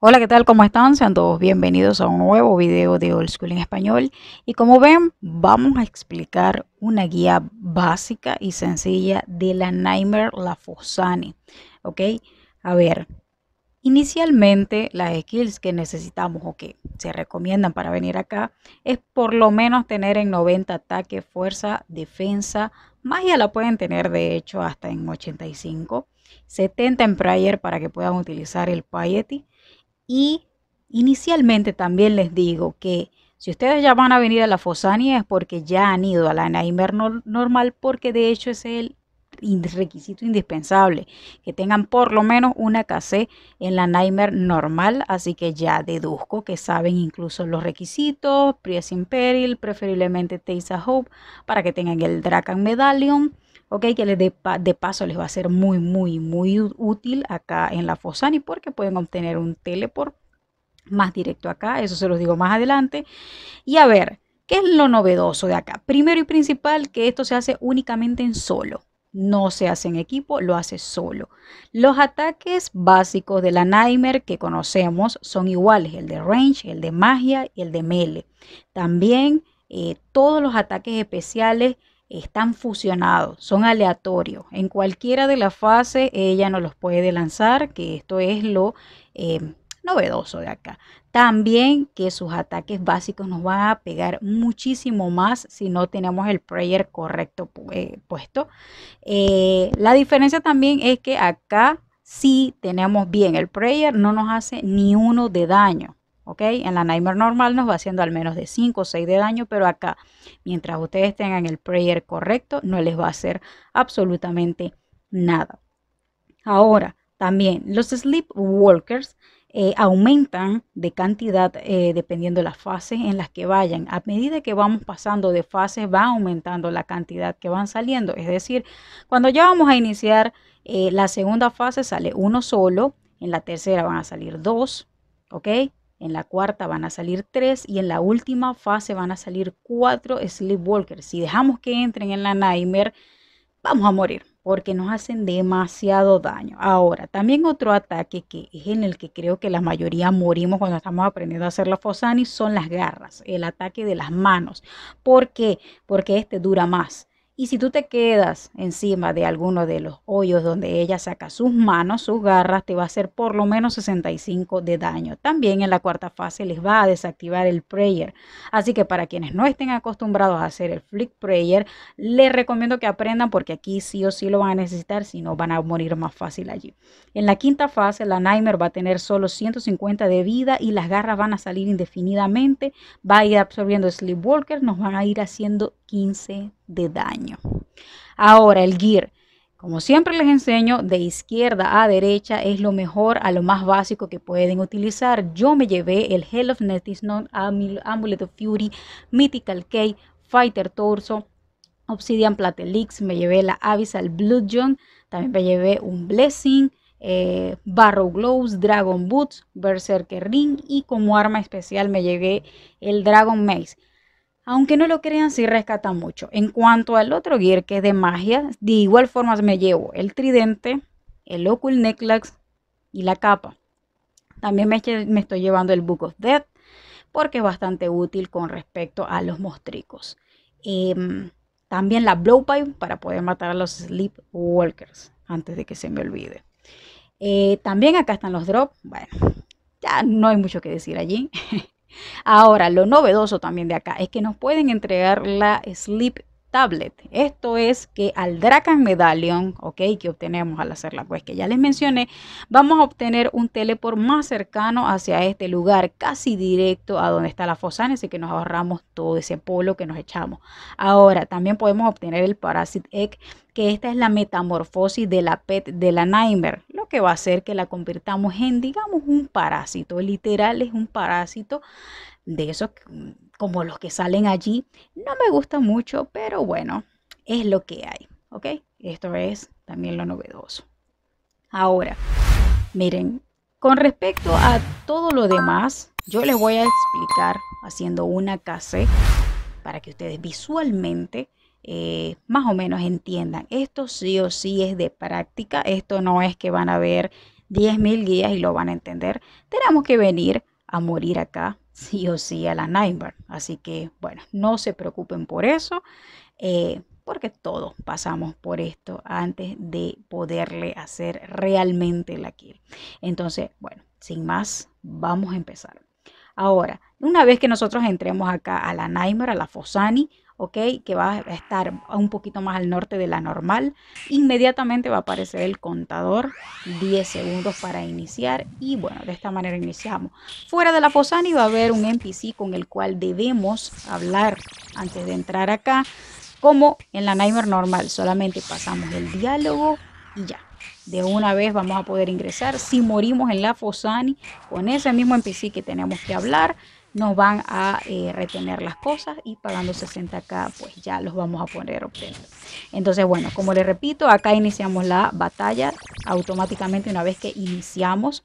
Hola, ¿qué tal? ¿Cómo están? Sean todos bienvenidos a un nuevo video de Old School en Español. Y como ven, vamos a explicar una guía básica y sencilla de la Nightmare Lafosani. ¿Ok? A ver, Inicialmente, las skills que necesitamos o que se recomiendan para venir acá es por lo menos tener en 90 ataque, fuerza, defensa. Magia la pueden tener de hecho hasta en 85. 70 en prayer para que puedan utilizar el piety. Y inicialmente también les digo que si ustedes ya van a venir a la Fosania es porque ya han ido a la Naimer normal porque de hecho es el requisito indispensable, que tengan por lo menos una KC en la Nightmare normal, así que ya deduzco que saben incluso los requisitos, Priest Imperil, preferiblemente Teisa Hope, para que tengan el Drakan Medallion, ok, que les de, de, paso les va a ser muy, muy, muy útil acá en la Fosani, porque pueden obtener un teleport más directo acá, eso se los digo más adelante. Y a ver, ¿qué es lo novedoso de acá? Primero y principal, que esto se hace únicamente en solo no se hace en equipo, lo hace solo. Los ataques básicos de la Nightmare que conocemos son iguales, el de range, el de magia y el de Mele. También eh, todos los ataques especiales están fusionados, son aleatorios. En cualquiera de las fases ella no los puede lanzar, que esto es lo eh, novedoso de acá. También que sus ataques básicos nos van a pegar muchísimo más si no tenemos el prayer correcto eh, puesto. Eh, la diferencia también es que acá si tenemos bien el prayer, no nos hace ni uno de daño. ¿ok? En la Nightmare normal nos va haciendo al menos de 5 o 6 de daño, pero acá, mientras ustedes tengan el prayer correcto, no les va a hacer absolutamente nada. Ahora, también los Sleepwalkers eh, aumentan de cantidad eh, dependiendo de las fases en las que vayan. A medida que vamos pasando de fases, va aumentando la cantidad que van saliendo. Es decir, cuando ya vamos a iniciar eh, la segunda fase, sale uno solo, en la tercera van a salir dos, ¿ok? En la cuarta van a salir tres y en la última fase van a salir cuatro sleepwalkers. Si dejamos que entren en la nightmare, vamos a morir porque nos hacen demasiado daño. Ahora, también otro ataque que es en el que creo que la mayoría morimos cuando estamos aprendiendo a hacer la fosani son las garras, el ataque de las manos. ¿Por qué? Porque este dura más y si tú te quedas encima de alguno de los hoyos donde ella saca sus manos, sus garras, te va a hacer por lo menos 65 de daño. También en la cuarta fase les va a desactivar el prayer. Así que para quienes no estén acostumbrados a hacer el flick prayer, les recomiendo que aprendan porque aquí sí o sí lo van a necesitar, si no van a morir más fácil allí. En la quinta fase, la Nightmare va a tener solo 150 de vida y las garras van a salir indefinidamente. Va a ir absorbiendo Sleepwalker, nos van a ir haciendo 15 de daño. Ahora, el gear. Como siempre les enseño, de izquierda a derecha es lo mejor a lo más básico que pueden utilizar. Yo me llevé el Hell of non Amulet of Fury, Mythical K, Fighter Torso, Obsidian Platelix, me llevé la Abyssal John. también me llevé un Blessing, eh, Barrow Gloves, Dragon Boots, Berserker Ring y como arma especial me llevé el Dragon Mace. Aunque no lo crean, sí rescata mucho. En cuanto al otro gear que es de magia, de igual forma me llevo el tridente, el Ocul Necklace y la capa. También me, estoy llevando el Book of Death porque es bastante útil con respecto a los mostricos. Em, también la blowpipe para poder matar a los sleepwalkers antes de que se me olvide. Eh, también acá están los drops. Bueno, ya no hay mucho que decir allí. Ahora, lo novedoso también de acá es que nos pueden entregar la Sleep tablet. Esto es que al Dracan Medallion, ok, que obtenemos al hacer la quest que ya les mencioné, vamos a obtener un teleport más cercano hacia este lugar, casi directo a donde está la fosana, así que nos ahorramos todo ese polo que nos echamos. Ahora, también podemos obtener el Parasite Egg, que esta es la metamorfosis de la PET de la Nightmare, lo que va a hacer que la convirtamos en, digamos, un parásito. Literal es un parásito de esos como los que salen allí. No me gusta mucho, pero bueno, es lo que hay, ¿ok? Esto es también lo novedoso. Ahora, miren, con respecto a todo lo demás, yo les voy a explicar haciendo una case para que ustedes visualmente eh, más o menos entiendan. Esto sí o sí es de práctica, esto no es que van a ver 10.000 guías y lo van a entender. Tenemos que venir a morir acá sí o sí a la Nightmare. Así que, bueno, no se preocupen por eso, eh, porque todos pasamos por esto antes de poderle hacer realmente la kill. Entonces, bueno, sin más, vamos a empezar. Ahora, una vez que nosotros entremos acá a la Nightmare, a la Fosani, que va a estar un poquito más al norte de la normal. Inmediatamente va a aparecer el contador, 10 segundos para iniciar y bueno, de esta manera iniciamos. Fuera de la Fosani va a haber un NPC con el cual debemos hablar antes de entrar acá, como en la Nightmare normal, solamente pasamos el diálogo y ya. De una vez vamos a poder ingresar. Si morimos en la Fosani con ese mismo NPC que tenemos que hablar, nos van a eh, retener las cosas y pagando 60k pues ya los vamos a poner Entonces bueno, como les repito, acá iniciamos la batalla automáticamente una vez que iniciamos,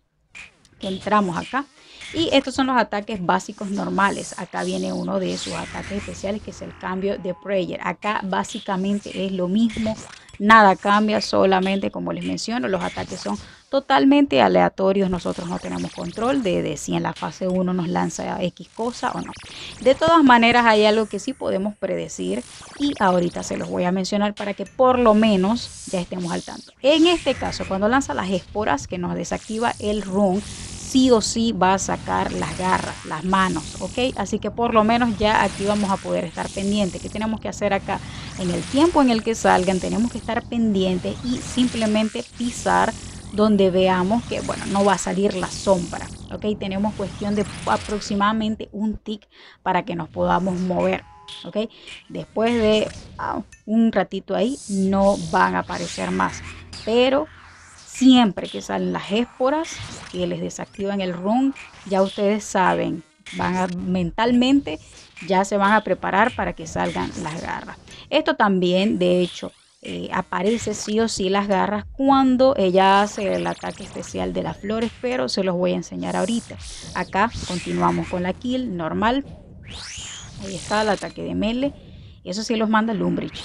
que entramos acá. Y estos son los ataques básicos normales. Acá viene uno de sus ataques especiales que es el cambio de prayer. Acá básicamente es lo mismo, nada cambia, solamente como les menciono, los ataques son totalmente aleatorios. Nosotros no tenemos control de, si en la fase 1 nos lanza X cosa o no. De todas maneras, hay algo que sí podemos predecir y ahorita se los voy a mencionar para que por lo menos ya estemos al tanto. En este caso, cuando lanza las esporas que nos desactiva el run, sí o sí va a sacar las garras, las manos, ¿ok? Así que por lo menos ya aquí vamos a poder estar pendientes. ¿Qué tenemos que hacer acá? En el tiempo en el que salgan tenemos que estar pendientes y simplemente pisar donde veamos que, bueno, no va a salir la sombra. Ok, tenemos cuestión de aproximadamente un tic para que nos podamos mover. Ok, después de ah, un ratito ahí no van a aparecer más, pero siempre que salen las esporas que les desactivan el run, ya ustedes saben, van a, mentalmente ya se van a preparar para que salgan las garras. Esto también, de hecho, eh, aparece sí o sí las garras cuando ella hace el ataque especial de las flores, pero se los voy a enseñar ahorita. Acá continuamos con la kill normal. Ahí está el ataque de Mele. Eso sí los manda Lumbridge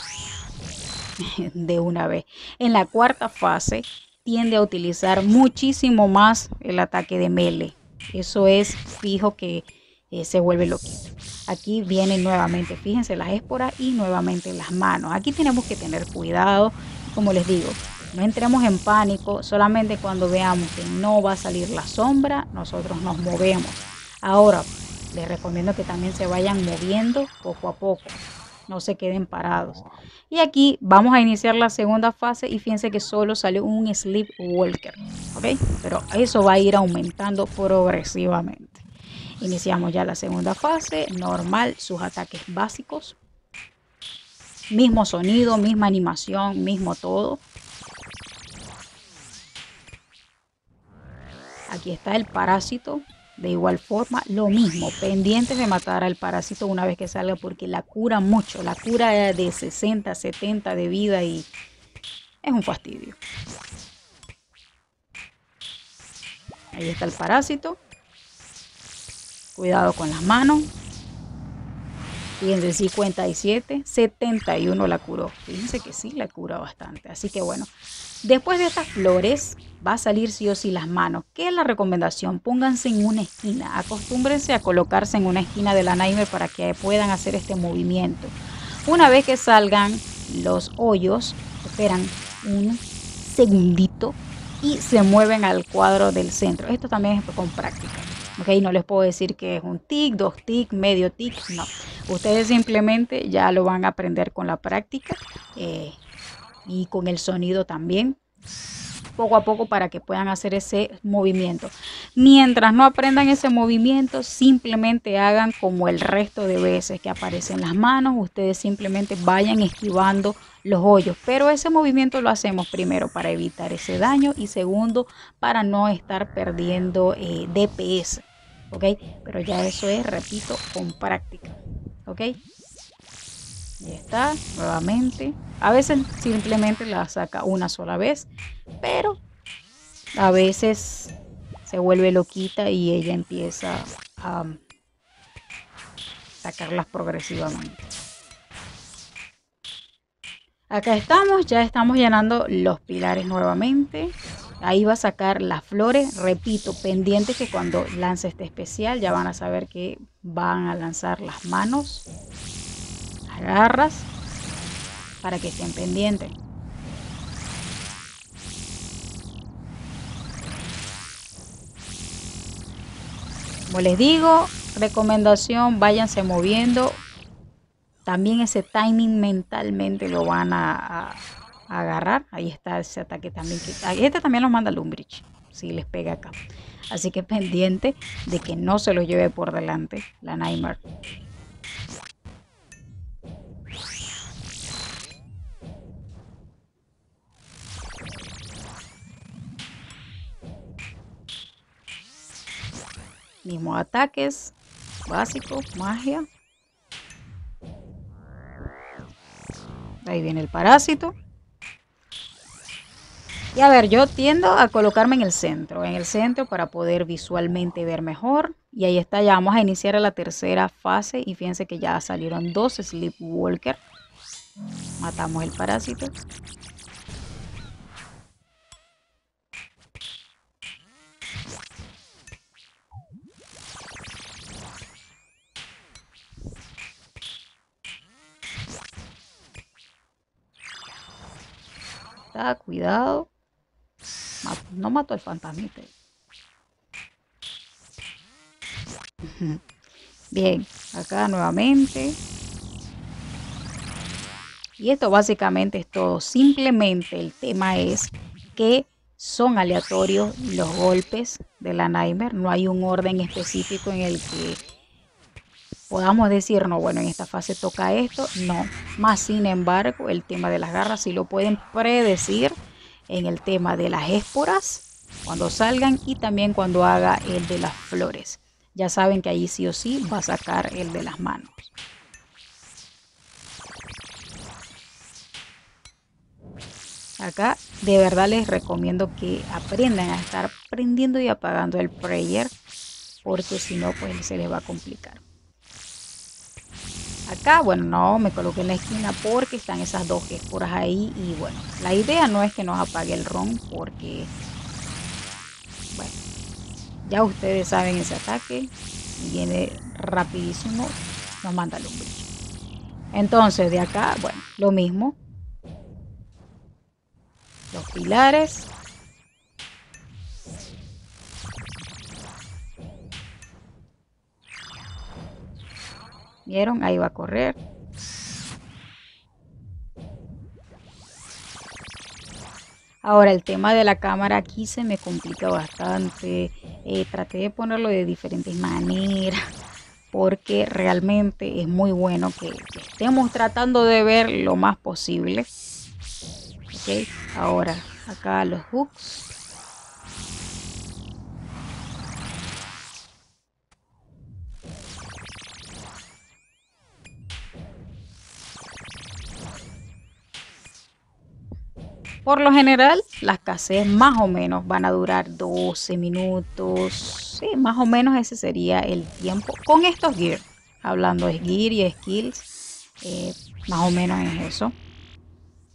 de una vez. En la cuarta fase tiende a utilizar muchísimo más el ataque de Mele. Eso es fijo que eh, se vuelve loquito. Aquí vienen nuevamente, fíjense, las esporas y nuevamente las manos. Aquí tenemos que tener cuidado, como les digo, no entremos en pánico, solamente cuando veamos que no va a salir la sombra, nosotros nos movemos. Ahora, les recomiendo que también se vayan moviendo poco a poco, no se queden parados. Y aquí vamos a iniciar la segunda fase y fíjense que solo salió un sleepwalker, ¿ok? Pero eso va a ir aumentando progresivamente. Iniciamos ya la segunda fase, normal, sus ataques básicos. Mismo sonido, misma animación, mismo todo. Aquí está el parásito, de igual forma, lo mismo, pendientes de matar al parásito una vez que salga porque la cura mucho, la cura de 60, 70 de vida y es un fastidio. Ahí está el parásito. Cuidado con las manos. Y en el 57, 71 la curó. Fíjense que sí la cura bastante. Así que bueno, después de estas flores va a salir sí o sí las manos. ¿Qué es la recomendación? Pónganse en una esquina. Acostúmbrense a colocarse en una esquina de la para que puedan hacer este movimiento. Una vez que salgan los hoyos, esperan un segundito y se mueven al cuadro del centro. Esto también es con práctica. Ok, no les puedo decir que es un tic, dos tic, medio tic, no. Ustedes simplemente ya lo van a aprender con la práctica eh, y con el sonido también poco a poco para que puedan hacer ese movimiento. Mientras no aprendan ese movimiento, simplemente hagan como el resto de veces que aparecen las manos, ustedes simplemente vayan esquivando los hoyos, pero ese movimiento lo hacemos primero para evitar ese daño y segundo para no estar perdiendo eh, DPS, ¿ok? Pero ya eso es, repito, con práctica, ¿ok? Ahí está, nuevamente. A veces simplemente la saca una sola vez, pero a veces se vuelve loquita y ella empieza a sacarlas progresivamente. Acá estamos, ya estamos llenando los pilares nuevamente. Ahí va a sacar las flores, repito, pendiente que cuando lance este especial ya van a saber que van a lanzar las manos agarras para que estén pendientes. Como les digo, recomendación, váyanse moviendo. También ese timing mentalmente lo van a, agarrar. Ahí está ese ataque también. Que, ah, este también lo manda Lumbridge, si les pega acá. Así que pendiente de que no se lo lleve por delante la Nightmare. Mismo ataques, básicos, magia. Ahí viene el parásito. Y a ver, yo tiendo a colocarme en el centro, en el centro para poder visualmente ver mejor. Y ahí está, ya vamos a iniciar la tercera fase y fíjense que ya salieron dos Sleepwalker. Matamos el parásito. cuidado. No mato al fantasmita. Bien, acá nuevamente. Y esto básicamente es todo. Simplemente el tema es que son aleatorios los golpes de la Nightmare. No hay un orden específico en el que podamos decir, no, bueno, en esta fase toca esto, no. Más sin embargo, el tema de las garras sí lo pueden predecir en el tema de las esporas cuando salgan y también cuando haga el de las flores. Ya saben que ahí sí o sí va a sacar el de las manos. Acá de verdad les recomiendo que aprendan a estar prendiendo y apagando el prayer porque si no pues se les va a complicar acá. Bueno, no, me coloqué en la esquina porque están esas dos escuras ahí. Y bueno, la idea no es que nos apague el ron porque, bueno, ya ustedes saben ese ataque. Viene rapidísimo, nos manda el Entonces, de acá, bueno, lo mismo. Los pilares, ¿Vieron? Ahí va a correr. Ahora, el tema de la cámara aquí se me complica bastante. Eh, traté de ponerlo de diferentes maneras porque realmente es muy bueno que, estemos tratando de ver lo más posible. Ok, ahora acá los hooks. Por lo general, las escasez más o menos van a durar 12 minutos. Sí, más o menos ese sería el tiempo con estos gear. Hablando de gear y skills, eh, más o menos es eso.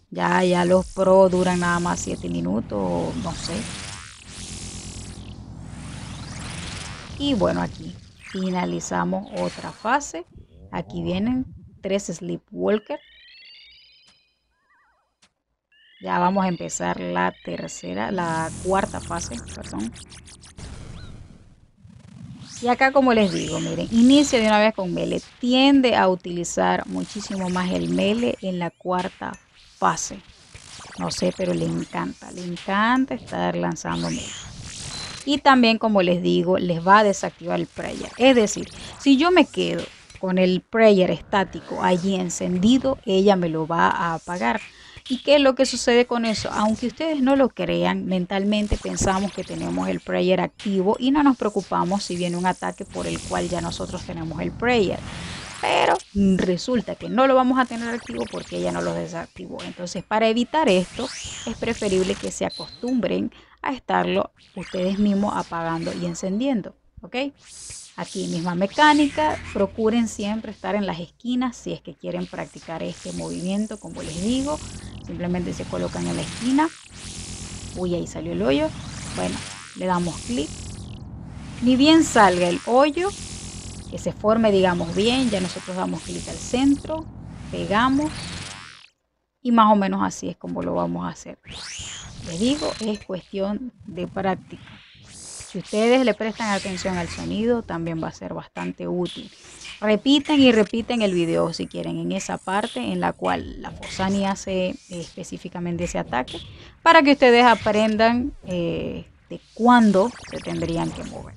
Ya, ya los pro duran nada más 7 minutos, no sé. Y bueno, aquí finalizamos otra fase. Aquí vienen tres Sleepwalkers. Ya vamos a empezar la tercera, la cuarta fase, perdón. Y acá como les digo, miren, inicia de una vez con mele. Tiende a utilizar muchísimo más el mele en la cuarta fase. No sé, pero le encanta, le encanta estar lanzando mele. Y también como les digo, les va a desactivar el prayer. Es decir, si yo me quedo con el prayer estático allí encendido, ella me lo va a apagar. ¿Y qué es lo que sucede con eso? Aunque ustedes no lo crean, mentalmente pensamos que tenemos el prayer activo y no nos preocupamos si viene un ataque por el cual ya nosotros tenemos el prayer. Pero resulta que no lo vamos a tener activo porque ya no lo desactivó. Entonces, para evitar esto, es preferible que se acostumbren a estarlo ustedes mismos apagando y encendiendo. ¿Ok? Aquí misma mecánica, procuren siempre estar en las esquinas si es que quieren practicar este movimiento, como les digo, Simplemente se colocan en la esquina. Uy, ahí salió el hoyo. Bueno, le damos clic. Ni bien salga el hoyo, que se forme, digamos, bien, ya nosotros damos clic al centro, pegamos y más o menos así es como lo vamos a hacer. Les digo, es cuestión de práctica. Si ustedes le prestan atención al sonido, también va a ser bastante útil. Repiten y repiten el video si quieren en esa parte en la cual la Fosani hace eh, específicamente ese ataque para que ustedes aprendan eh, de cuándo se tendrían que mover.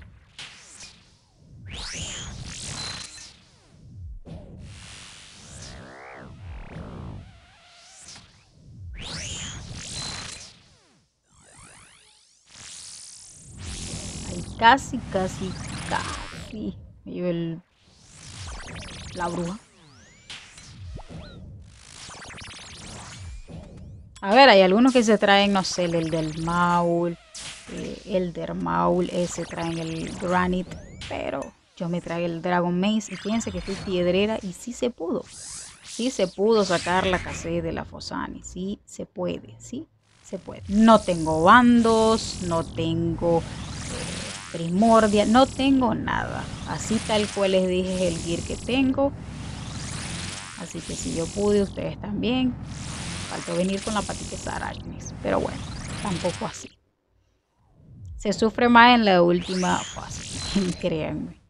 Casi, casi, casi. Me llevo el... La bruja. A ver, hay algunos que se traen, no sé, el del Maul, eh, el del Maul, ese traen el Granite, pero yo me traje el Dragon Maze y fíjense que estoy piedrera y sí se pudo. Sí se pudo sacar la casé de la Fosani, sí se puede, sí se puede. No tengo bandos, no tengo primordia, no tengo nada. Así tal cual les dije el gear que tengo. Así que si yo pude, ustedes también. Faltó venir con la patita Saracnes, pero bueno, tampoco así. Se sufre más en la última fase, créanme.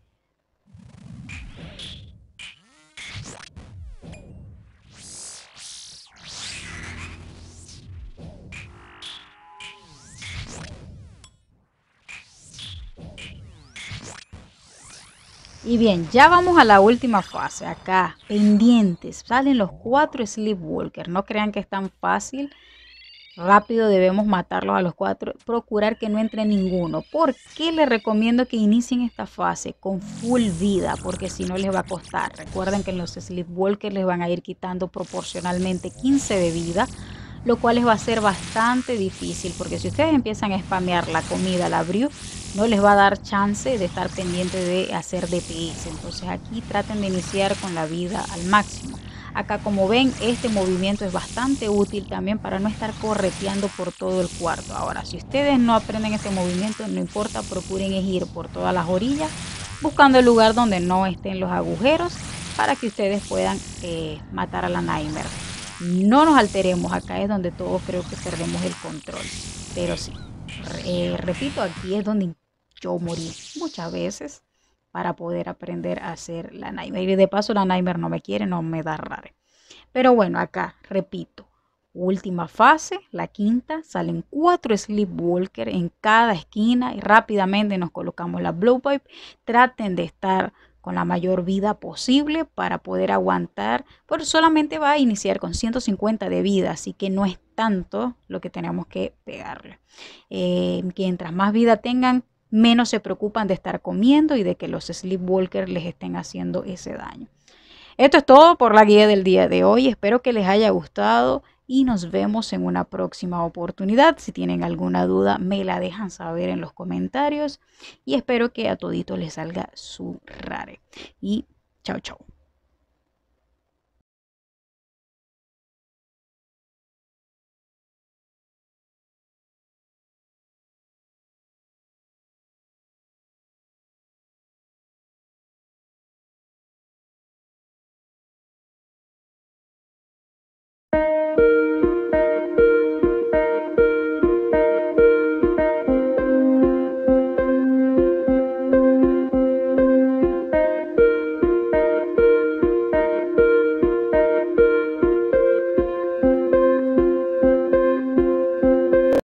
Y bien, ya vamos a la última fase, acá, pendientes, salen los cuatro Sleepwalkers, no crean que es tan fácil, rápido debemos matarlos a los cuatro, procurar que no entre ninguno. ¿Por qué les recomiendo que inicien esta fase con full vida? Porque si no les va a costar, recuerden que en los Sleepwalkers les van a ir quitando proporcionalmente 15 de vida, lo cual les va a ser bastante difícil, porque si ustedes empiezan a spamear la comida, la brío, no les va a dar chance de estar pendiente de hacer DPS. Entonces aquí traten de iniciar con la vida al máximo. Acá como ven, este movimiento es bastante útil también para no estar correteando por todo el cuarto. Ahora, si ustedes no aprenden este movimiento, no importa, procuren ir por todas las orillas, buscando el lugar donde no estén los agujeros para que ustedes puedan eh, matar a la Nightmare no nos alteremos. Acá es donde todos creo que perdemos el control. Pero sí, eh, repito, aquí es donde yo morí muchas veces para poder aprender a hacer la Nightmare. Y de paso la Nightmare no me quiere, no me da rare. Pero bueno, acá, repito, última fase, la quinta, salen cuatro Sleepwalkers en cada esquina y rápidamente nos colocamos la pipe, Traten de estar con la mayor vida posible para poder aguantar, por solamente va a iniciar con 150 de vida, así que no es tanto lo que tenemos que pegarle. Eh, mientras más vida tengan, menos se preocupan de estar comiendo y de que los sleepwalkers les estén haciendo ese daño. Esto es todo por la guía del día de hoy, espero que les haya gustado y nos vemos en una próxima oportunidad. Si tienen alguna duda, me la dejan saber en los comentarios y espero que a todito les salga su rare. Y chao, chao.